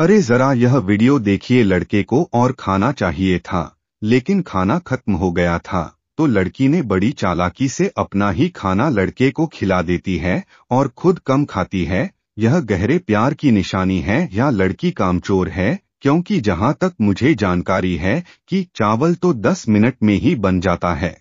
अरे जरा यह वीडियो देखिए लड़के को और खाना चाहिए था लेकिन खाना खत्म हो गया था तो लड़की ने बड़ी चालाकी से अपना ही खाना लड़के को खिला देती है और खुद कम खाती है यह गहरे प्यार की निशानी है या लड़की कामचोर है क्योंकि जहाँ तक मुझे जानकारी है कि चावल तो 10 मिनट में ही बन जाता है